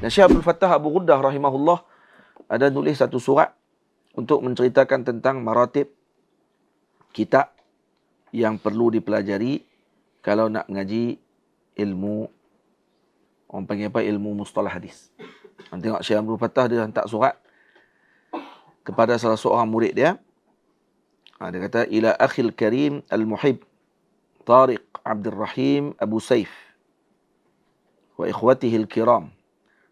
Dan Syekh Abdul Fattah Abu Ghuddah rahimahullah ada nulis satu surat untuk menceritakan tentang maratib kitab yang perlu dipelajari kalau nak mengaji ilmu orang panggil apa ilmu mustalah hadis. Nanti tengok Syekh Abdul Fattah dia hantar surat kepada salah seorang murid dia. Ha, dia kata ila akhil karim al muhib Tariq Abdul Rahim Abu Saif wa ikhwatihi al kiram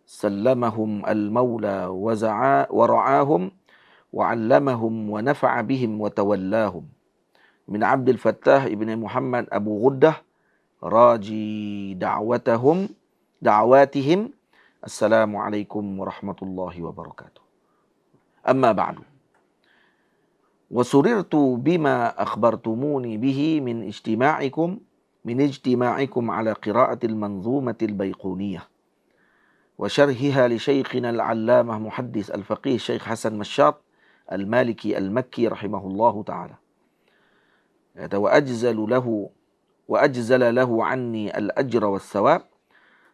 سلمهم المولى وزعا ورعاهم وعلمهم ونفع بهم وتولاهم من عبد الفتاح ابن محمد أبو غدة راجي دعوتهم دعواتهم السلام عليكم ورحمة الله وبركاته أما بعد وسررت بما أخبرتموني به من اجتماعكم من اجتماعكم على قراءة المنظومة البيقونية وشرهها لشيخنا العلامة محدث الفقيه الشيخ حسن مشاط المالكي المكي رحمه الله تعالى وأجزل له وأجزل له عني الأجر والثواب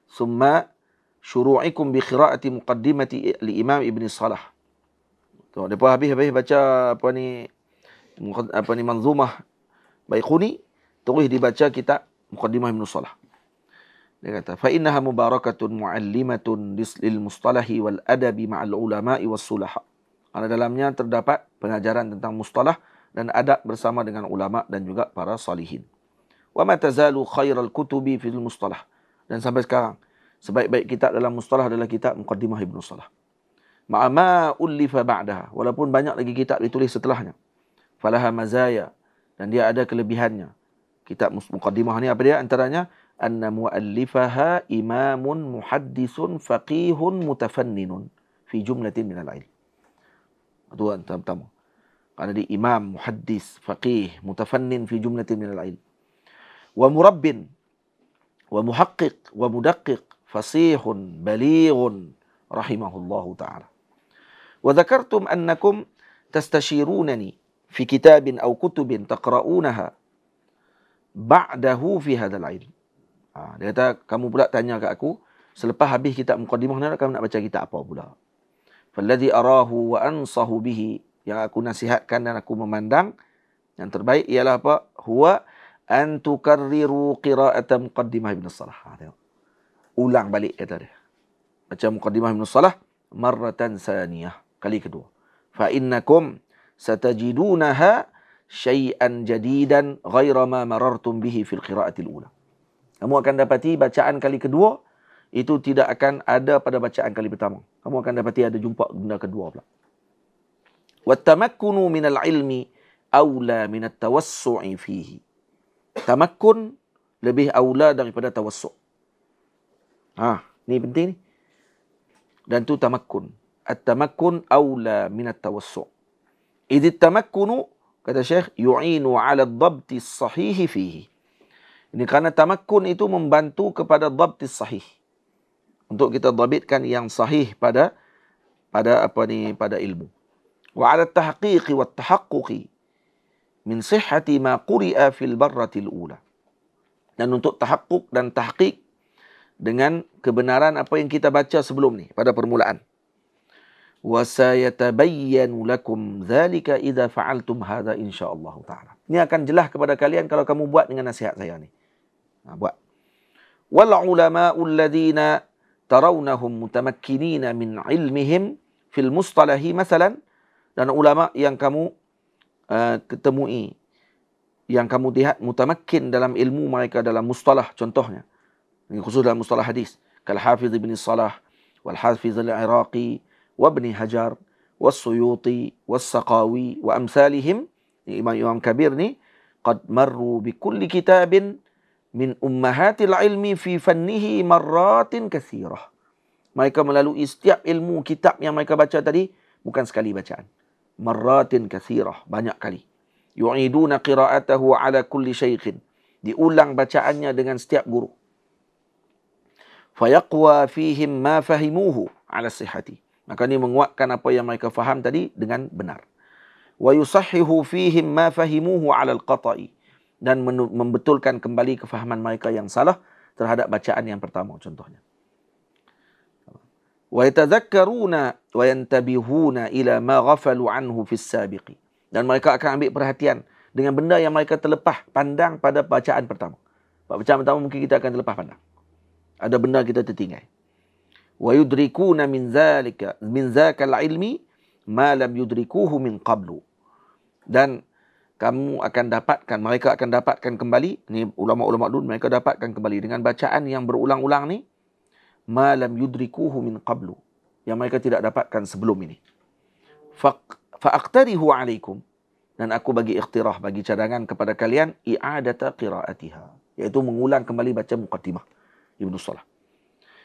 ثم شروعكم بقراءة مقدمة الإمام ابن الصلاح Lepas به به baca apa ni apa ni manzumah Baikuni terus dibaca kitab Muqaddimah dia kata fa innaha mubarakatun muallimatun lil mustalahi wal adabi ma'al ulama' wa sulaha ada dalamnya terdapat pengajaran tentang mustalah dan adab bersama dengan ulama dan juga para salihin wa ma tazalu khairal kutubi fil mustalah dan sampai sekarang sebaik-baik kitab dalam mustalah adalah kitab muqaddimah ibnu salah ma'ama ulifa ba'daha walaupun banyak lagi kitab ditulis setelahnya falaha mazaya dan dia ada kelebihannya kitab muqaddimah ni apa dia antaranya أن مؤلفها إمام محدث فقيه متفنن في جملة من العلم دو أنت تمام قال لي إمام محدث فقيه متفنن في جملة من العلم ومرب ومحقق ومدقق فصيح بليغ رحمه الله تعالى وذكرتم أنكم تستشيرونني في كتاب أو كتب تقرؤونها بعده في هذا العلم Ha, dia kata, kamu pula tanya kat aku, selepas habis kitab mukaddimah ni, kamu nak baca kitab apa pula? Falladhi arahu wa ansahu bihi, yang aku nasihatkan dan aku memandang, yang terbaik ialah apa? Huwa antukarriru qira'ata muqaddimah ibn salah. Ha, tengok. Ulang balik kata dia. Baca muqaddimah ibn salah, marratan saniyah. Kali kedua. Fa innakum satajidunaha syai'an jadidan ghaira ma marartum bihi fil qira'atil ulang. Kamu akan dapati bacaan kali kedua itu tidak akan ada pada bacaan kali pertama. Kamu akan dapati ada jumpa benda kedua pula. Wattamakkunu minal ilmi aula minat tawassu'i fihi. Tamakkun lebih aula daripada tawassu'. Ha, ni penting ni. Dan tu tamakkun. At-tamakkun aula minat tawassu'. Idit tamakkunu kata Syekh yu'inu 'ala ad-dhabti as-sahihi fihi. Ini kerana tamakun itu membantu kepada dhabti sahih. Untuk kita dhabitkan yang sahih pada pada apa ni pada ilmu. Wa ala tahqiqi wa tahaqquqi min sihhati ma quri'a fil barrati ula. Dan untuk tahakkuk dan tahqiq dengan kebenaran apa yang kita baca sebelum ni pada permulaan. Wa sayatabayyanu lakum dhalika idza fa'altum hadha insyaallah taala. Ini akan jelas kepada kalian kalau kamu buat dengan nasihat saya ni. والعلماء الذين ترونهم متمكنين من علمهم في المصطلح مثلا dan ulama yang kamu uh, ketemui yang kamu lihat mutamakkin dalam ilmu mereka dalam mustalah contohnya khusus dalam mustalah hadis kal Hafiz Ibn Salah wal Hafiz Al-Iraqi wa Ibn Hajar suyuti saqawi wa amsalihim imam imam kabir ni qad marru bi kulli kitabin min ummahatil ilmi fi fannihi marratin kathirah. Mereka melalui setiap ilmu kitab yang mereka baca tadi, bukan sekali bacaan. Marratin kathirah, banyak kali. Yu'iduna qira'atahu ala kulli syaikhin. Diulang bacaannya dengan setiap guru. Fayaqwa fihim ma fahimuhu ala sihati. Maka ini menguatkan apa yang mereka faham tadi dengan benar. Wa yusahihu fihim ma fahimuhu ala al-qata'i dan membetulkan kembali kefahaman mereka yang salah terhadap bacaan yang pertama contohnya wa yatadhakkaruna wa yantabihuna ila ma ghafalu anhu fis sabiqi dan mereka akan ambil perhatian dengan benda yang mereka terlepas pandang pada bacaan pertama bacaan pertama mungkin kita akan terlepas pandang ada benda kita tertinggal wa yudrikuna min zalika min zaka ilmi ma lam yudrikuhu min qablu dan kamu akan dapatkan mereka akan dapatkan kembali ni ulama-ulama dulu mereka dapatkan kembali dengan bacaan yang berulang-ulang ni malam yudrikuhu min qablu yang mereka tidak dapatkan sebelum ini fa faqtarihu alaikum dan aku bagi iktirah bagi cadangan kepada kalian i'adata qiraatiha iaitu mengulang kembali baca muqaddimah Ibnu Salah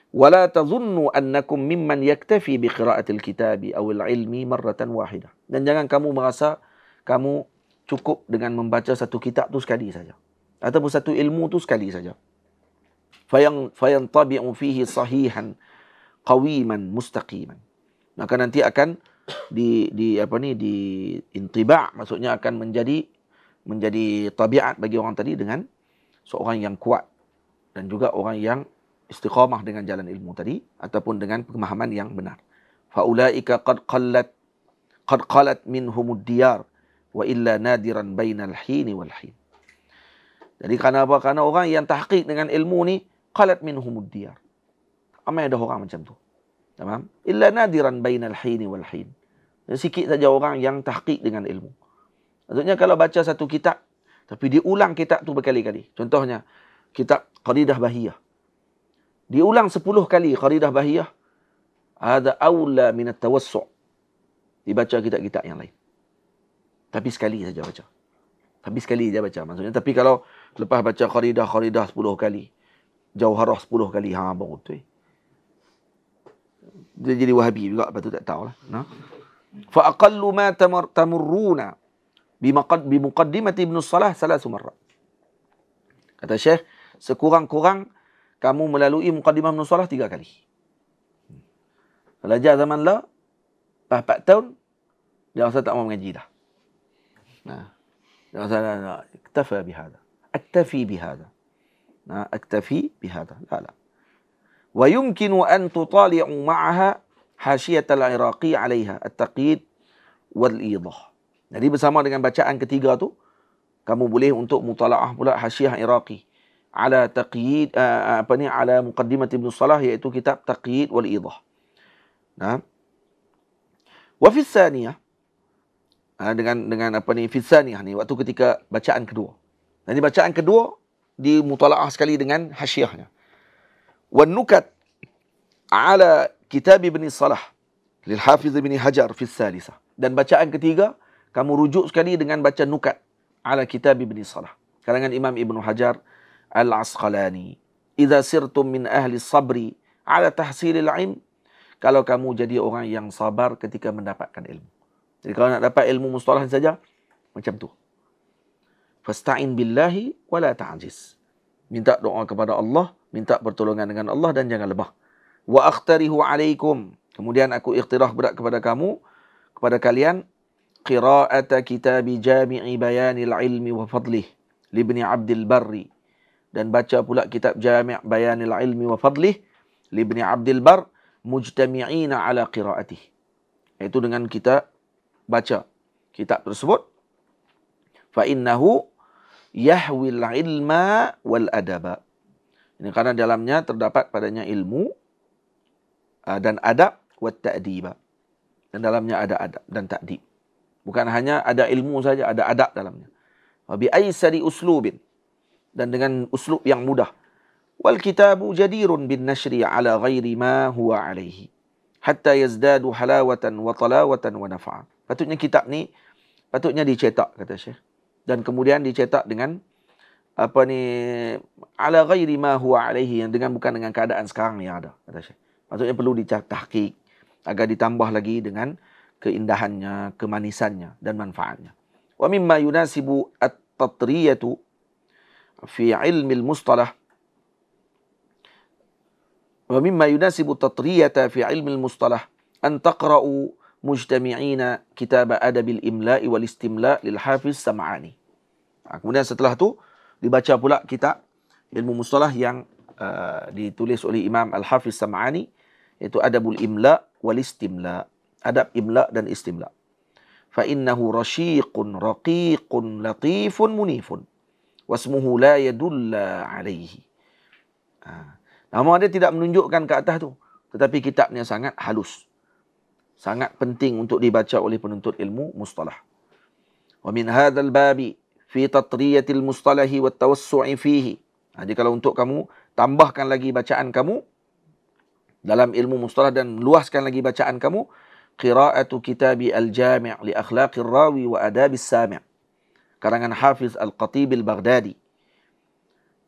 ولا تظنوا أنكم ممن يكتفي بقراءة الكتاب أو العلم مرة واحدة. Dan jangan kamu merasa kamu cukup dengan membaca satu kitab tu sekali saja ataupun satu ilmu tu sekali saja fayang fayan tabi'u fihi sahihan qawiman mustaqiman maka nanti akan di di apa ni di intiba' maksudnya akan menjadi menjadi tabiat bagi orang tadi dengan seorang yang kuat dan juga orang yang istiqamah dengan jalan ilmu tadi ataupun dengan pemahaman yang benar faulaika qad qallat qad qalat minhumud diyar wa illa nadiran bainal hin wal hin jadi kerana apa kerana orang yang tahqiq dengan ilmu ni qalat minhumud diyar ramai ada orang macam tu tamam illa nadiran bainal hin wal hin sikit saja orang yang tahqiq dengan ilmu maksudnya kalau baca satu kitab tapi diulang kitab tu berkali-kali contohnya kitab qaridah bahiyah diulang sepuluh kali qaridah bahiyah ada aula min at-tawassu' dibaca kitab-kitab yang lain tapi sekali saja baca. Tapi sekali saja baca. Maksudnya, tapi kalau lepas baca Kharidah, Kharidah 10 kali. Jauharah 10 kali. Ha, baru tu. Eh? Dia jadi wahabi juga. Lepas tu tak tahulah. Nah. Fa'aqallu ma tamurruna bimuqaddimati ibn salah salah sumarra. Kata Syekh, sekurang-kurang kamu melalui muqaddimah ibn salah tiga kali. Belajar zaman lah, 4 tahun, dia rasa tak mau mengaji dah. لا لا اكتفى بهذا أكتفي بهذا أكتفي بهذا لا لا ويمكن أن تطالعوا معها حاشية العراقي عليها التقييد والإيضاح Jadi bersama dengan bacaan ketiga tu kamu boleh untuk mutalaah pula hasyiah Iraqi ala taqyid uh, apa ni ala muqaddimah Ibnu Salah iaitu kitab Taqyid wal Idah. Nah. Wa fi tsaniyah ha, dengan dengan apa ni fisanih ni waktu ketika bacaan kedua. Dan di bacaan kedua dimutalaah sekali dengan hasyiahnya. Wan nukat ala kitab Ibn Salah lil Hafiz Ibn Hajar fi salisah. Dan bacaan ketiga kamu rujuk sekali dengan baca nukat ala kitab Ibn Salah. Kalangan Imam Ibn Hajar Al-Asqalani. Idza sirtum min ahli sabri ala tahsilil ilm kalau kamu jadi orang yang sabar ketika mendapatkan ilmu. Jadi kalau nak dapat ilmu mustalah saja macam tu. Fasta'in billahi wa la ta'jiz. Minta doa kepada Allah, minta pertolongan dengan Allah dan jangan lemah. Wa akhtarihu alaikum. Kemudian aku iktirah berat kepada kamu, kepada kalian Qiraat kitab Jami'i Bayanil Ilmi wa Fadlih li Ibn Abdul Barri dan baca pula kitab Jami' Bayanil Ilmi wa Fadlih li Ibn Abdul Bar mujtami'ina ala qira'atihi. Itu dengan kita baca kitab tersebut fa innahu yahwil ilma wal adaba ini kerana dalamnya terdapat padanya ilmu ah, dan adab wa ta'diba dan dalamnya ada adab dan ta'dib bukan hanya ada ilmu saja ada adab dalamnya wa bi aysari uslubin dan dengan uslub yang mudah wal kitabu jadirun bin nashri ala ghairi ma huwa alayhi hatta yazdadu halawatan wa talawatan wa naf'a Patutnya kitab ni patutnya dicetak kata Syekh. Dan kemudian dicetak dengan apa ni ala ghairi ma huwa alaihi yang dengan bukan dengan keadaan sekarang yang ada kata Syekh. Patutnya perlu dicetak agar ditambah lagi dengan keindahannya, kemanisannya dan manfaatnya. Wa mimma yunasibu at-tatriyatu fi ilmi al-mustalah wa mimma yunasibu at-tatriyata fi ilmi al-mustalah an taqra'u mujtami'ina kitab adabil imla wal istimla' lil hafiz sam'ani. Ha, kemudian setelah tu dibaca pula kitab ilmu mustalah yang uh, ditulis oleh Imam Al Hafiz Sam'ani iaitu Adabul Imla' wal Istimla', adab imla' dan istimla'. Fa innahu rasyiqun raqiqun latifun munifun. Wasmuhu la yadulla alaihi. Ha. Ah, nama dia tidak menunjukkan ke atas tu. Tetapi kitabnya sangat halus sangat penting untuk dibaca oleh penuntut ilmu mustalah. Wa min hadzal babi fi tatriyatil mustalahi wat tawassu'i fihi. Ha, jadi kalau untuk kamu tambahkan lagi bacaan kamu dalam ilmu mustalah dan luaskan lagi bacaan kamu qira'atu kitab al-jami' li akhlaqir rawi wa Adab adabis sami' karangan Hafiz Al-Qatib Al-Baghdadi.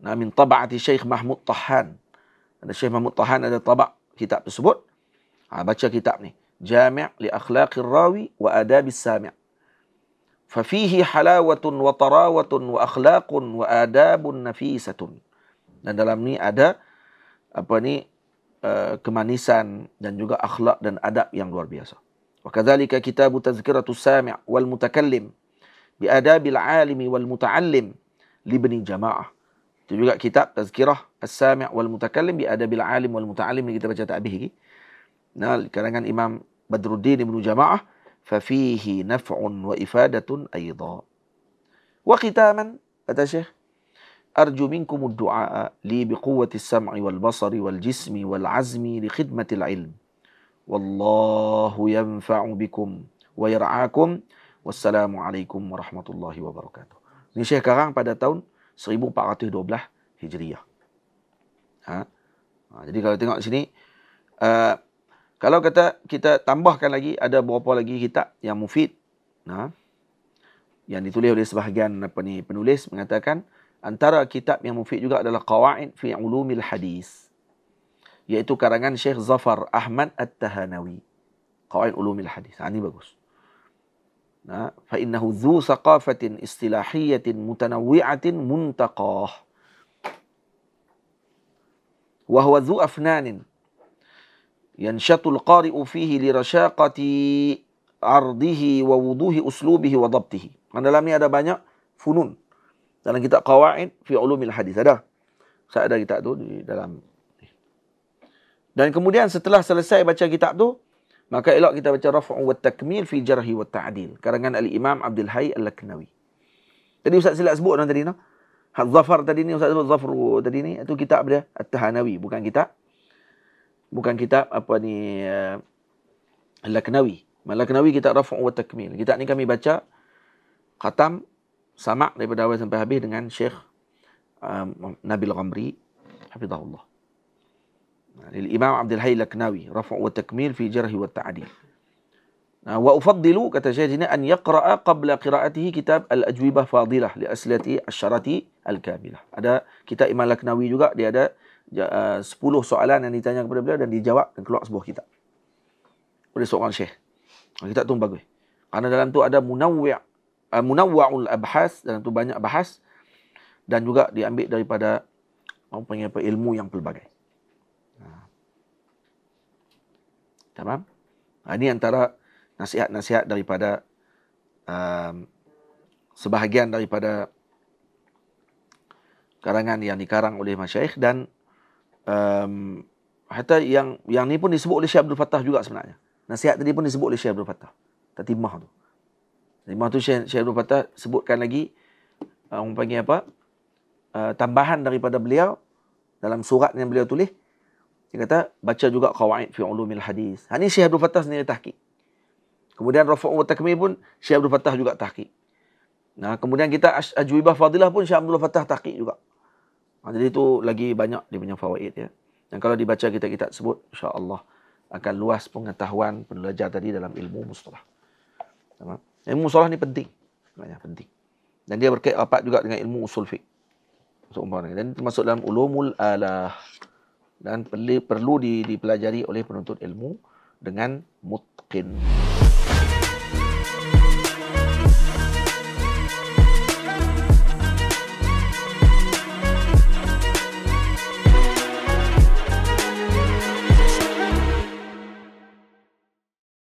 Nah, min taba'ati Syekh Mahmud Tahan. Ada Syekh Mahmud Tahan ada tabak kitab tersebut. Ha, baca kitab ni jami' li akhlaqir rawi wa adabis sami' fa fihi halawatun wa tarawatun wa akhlaqun wa adabun nafisatun dan dalam ni ada apa ni eh, kemanisan dan juga akhlak dan adab yang luar biasa wa kadzalika kitabu tazkiratus sami' wal mutakallim bi adabil alimi wal mutaallim libni jamaah itu juga kitab tazkirah as-sami' wal mutakallim bi adabil alim wal mutaallim kita baca tak habis nah kadang imam بدر الدين بن جماعة ففيه نفع وإفادة أيضا وختاما أتى شيخ أرجو منكم الدعاء لي بقوة السمع والبصر والجسم والعزم لخدمة العلم والله ينفع بكم ويرعاكم والسلام عليكم ورحمة الله وبركاته Ini Syekh Karang pada tahun 1412 Hijriah. Ha? Ha, jadi kalau tengok sini uh, Kalau kata kita tambahkan lagi ada beberapa lagi kitab yang mufid. Nah. Yang ditulis oleh sebahagian apa ni penulis mengatakan antara kitab yang mufid juga adalah Qawaid fi Ulumil Hadis. yaitu karangan Syekh Zafar Ahmad At-Tahanawi. Qawaid Ulumil Hadis. Ini ah, bagus. Nah, fa innahu dhu saqafatin istilahiyatin mutanawwi'atin muntaqah. Wa huwa dhu afnanin ينشط القارئ فيه لرشاقة عرضه ووضوح أسلوبه وضبطه Dan dalam ni ada banyak funun dalam kitab qawaid fi ulumil hadis ada saya ada kitab tu di dalam dan kemudian setelah selesai baca kitab tu maka elok kita baca rafu wa takmil fi jarhi wa ta'dil karangan al imam abdul hayy al laknawi Tadi ustaz silap sebut dah tadi noh Zafar tadi ni Ustaz sebut Zafar tadi ni Itu kitab dia At-Tahanawi Bukan kitab bukan kitab apa ni uh, Al-Laknawi. Al-Laknawi Kita Rafa' wa Takmil. Kitab ni kami baca khatam sama. daripada awal sampai habis dengan Syekh um, eh, Nabil Ghamri hafizahullah. Lil Imam Abdul Hayy Al-Laknawi Rafa' wa Takmil fi Jarh wa Ta'dil. Nah, wa ufaddilu kata Syekh an yaqra'a qabla qira'atihi kitab Al-Ajwibah Fadilah li aslati asyarati al-kamilah. Ada kitab Imam Laknawi juga dia ada 10 eh, soalan yang ditanya kepada beliau dan dijawab dan keluar sebuah kitab oleh seorang syekh. Kitab tu bagus. Karena dalam tu ada munawwi' uh, munawwa'ul abhas dalam tu banyak bahas dan juga diambil daripada apa panggil apa ilmu yang pelbagai. Tamam? Ha. ha, ini antara nasihat-nasihat daripada um, sebahagian daripada karangan yang dikarang oleh masyayikh dan um, Hatta yang yang ni pun disebut oleh Syekh Abdul Fattah juga sebenarnya Nasihat tadi pun disebut oleh Syekh Abdul Fattah Tatimah tu Tatimah tu Syekh, Syekh Abdul Fattah sebutkan lagi uh, Orang panggil apa uh, Tambahan daripada beliau Dalam surat yang beliau tulis Dia kata baca juga Qawaid fi ulumil hadis Ini ha, Syekh Abdul Fattah sendiri tahkik Kemudian Rafa'u wa Takmir pun Syekh Abdul Fattah juga tahkik Nah, kemudian kita Ajwibah Fadilah pun Syekh Abdul Fattah tahkik juga. Ha, jadi itu lagi banyak dia punya fawaid ya. Dan kalau dibaca kita kita sebut insya-Allah akan luas pengetahuan penelajar tadi dalam ilmu mustalah. Ilmu mustalah ni penting. Banyak penting. Dan dia berkait apa juga dengan ilmu usul fiqh. Dan termasuk dalam ulumul alah. Dan perlu, perlu dipelajari oleh penuntut ilmu dengan mutqin.